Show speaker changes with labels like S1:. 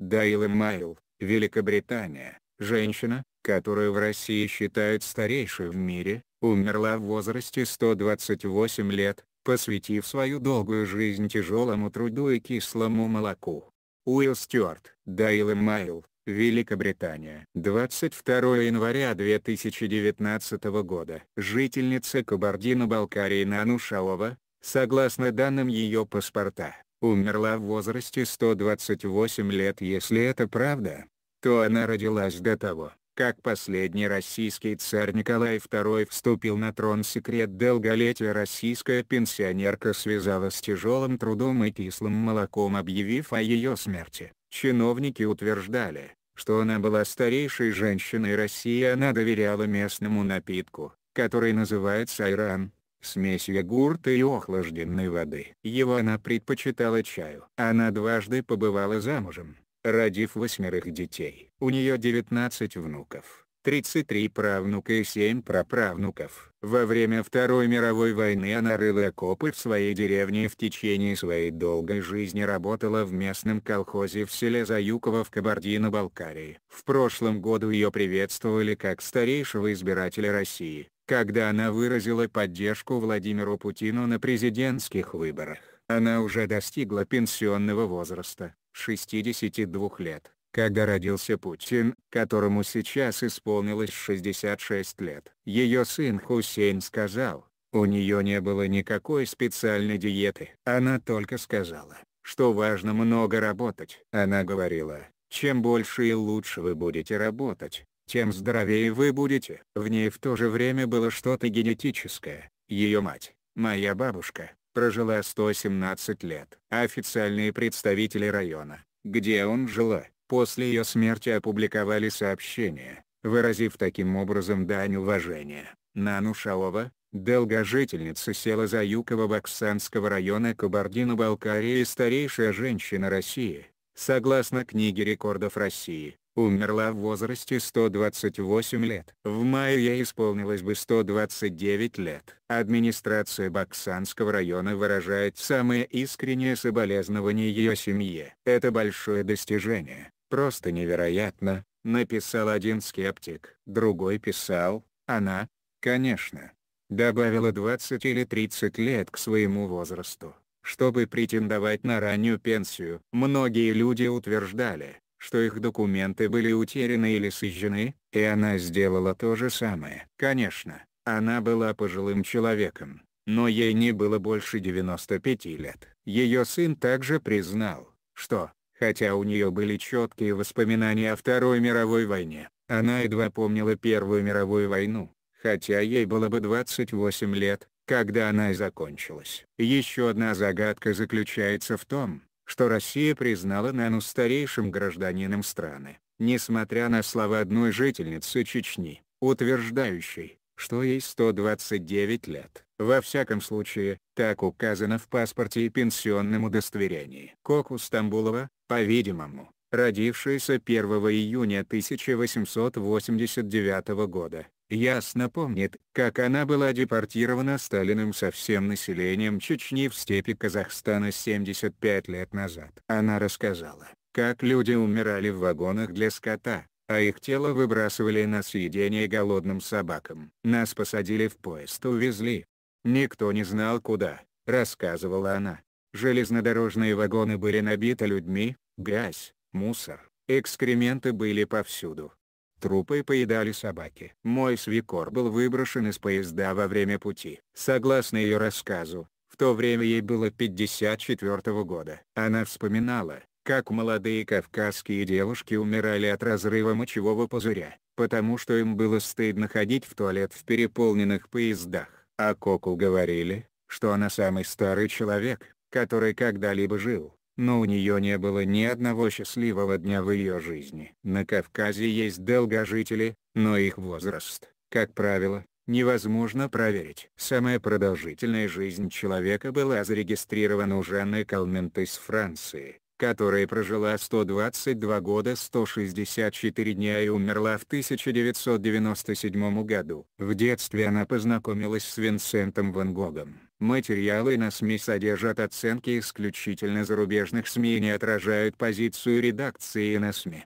S1: Дайла Майл, Великобритания, женщина, которую в России считают старейшей в мире, умерла в возрасте 128 лет, посвятив свою долгую жизнь тяжелому труду и кислому молоку. Уилл Стюарт, Дайла Майл, Великобритания. 22 января 2019 года. Жительница Кабардино-Балкарии Нанушалова, согласно данным ее паспорта, умерла в возрасте 128 лет если это правда, то она родилась до того, как последний российский царь Николай II вступил на трон секрет долголетия российская пенсионерка связала с тяжелым трудом и кислым молоком объявив о ее смерти. Чиновники утверждали, что она была старейшей женщиной России она доверяла местному напитку, который называется айран смесь йогурта и охлажденной воды. Его она предпочитала чаю. Она дважды побывала замужем, родив восьмерых детей. У нее 19 внуков. 33 правнука и 7 праправнуков. Во время Второй мировой войны она рыла окопы в своей деревне и в течение своей долгой жизни работала в местном колхозе в селе Заюково в Кабардино-Балкарии. В прошлом году ее приветствовали как старейшего избирателя России, когда она выразила поддержку Владимиру Путину на президентских выборах. Она уже достигла пенсионного возраста, 62 лет когда родился Путин, которому сейчас исполнилось 66 лет. Ее сын Хусейн сказал, у нее не было никакой специальной диеты. Она только сказала, что важно много работать. Она говорила, чем больше и лучше вы будете работать, тем здоровее вы будете. В ней в то же время было что-то генетическое. Ее мать, моя бабушка, прожила 117 лет. Официальные представители района, где он жила, После ее смерти опубликовали сообщение, выразив таким образом дань уважения. Нану Шалова, долгожительница села Заюкова баксанского района Кабардино-Балкарии и старейшая женщина России, согласно книге рекордов России, умерла в возрасте 128 лет. В мае ей исполнилось бы 129 лет. Администрация Баксанского района выражает самые искренние соболезнования ее семье. Это большое достижение. Просто невероятно, написал один скептик. Другой писал, она, конечно, добавила 20 или 30 лет к своему возрасту, чтобы претендовать на раннюю пенсию. Многие люди утверждали, что их документы были утеряны или сожжены, и она сделала то же самое. Конечно, она была пожилым человеком, но ей не было больше 95 лет. Ее сын также признал, что, Хотя у нее были четкие воспоминания о Второй мировой войне, она едва помнила Первую мировую войну, хотя ей было бы 28 лет, когда она и закончилась. Еще одна загадка заключается в том, что Россия признала Нану старейшим гражданином страны, несмотря на слова одной жительницы Чечни, утверждающей, что ей 129 лет. Во всяком случае, так указано в паспорте и пенсионном удостоверении. Коку Стамбулова, по-видимому, родившаяся 1 июня 1889 года, ясно помнит, как она была депортирована Сталиным со всем населением Чечни в степи Казахстана 75 лет назад. Она рассказала, как люди умирали в вагонах для скота, а их тело выбрасывали на съедение голодным собакам. Нас посадили в поезд и увезли, Никто не знал куда, рассказывала она. Железнодорожные вагоны были набиты людьми, грязь, мусор, экскременты были повсюду. Трупы поедали собаки. Мой свекор был выброшен из поезда во время пути. Согласно ее рассказу, в то время ей было 54 -го года. Она вспоминала, как молодые кавказские девушки умирали от разрыва мочевого пузыря, потому что им было стыдно ходить в туалет в переполненных поездах. А Коку говорили, что она самый старый человек, который когда-либо жил, но у нее не было ни одного счастливого дня в ее жизни. На Кавказе есть долгожители, но их возраст, как правило, невозможно проверить. Самая продолжительная жизнь человека была зарегистрирована у Жанны Калменты из Франции, которая прожила 122 года 164 дня и умерла в 1997 году. В детстве она познакомилась с Винсентом Ван Гогом. Материалы на СМИ содержат оценки исключительно зарубежных СМИ и не отражают позицию редакции на СМИ.